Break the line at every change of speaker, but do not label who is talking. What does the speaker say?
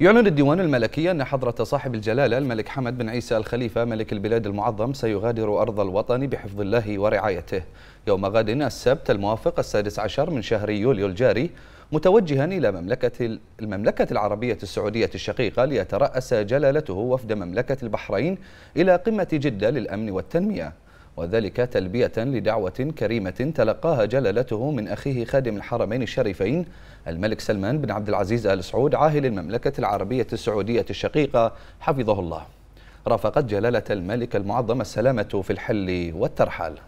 يعلن الديوان الملكي أن حضرة صاحب الجلالة الملك حمد بن عيسى الخليفة ملك البلاد المعظم سيغادر أرض الوطن بحفظ الله ورعايته يوم غد السبت الموافق السادس عشر من شهر يوليو الجاري متوجها إلى مملكة المملكة العربية السعودية الشقيقة ليترأس جلالته وفد مملكة البحرين إلى قمة جدة للأمن والتنمية وذلك تلبية لدعوة كريمة تلقاها جلالته من أخيه خادم الحرمين الشريفين الملك سلمان بن عبد العزيز آل سعود عاهل المملكة العربية السعودية الشقيقة حفظه الله رافقت جلالة الملك المعظم السلامة في الحل والترحال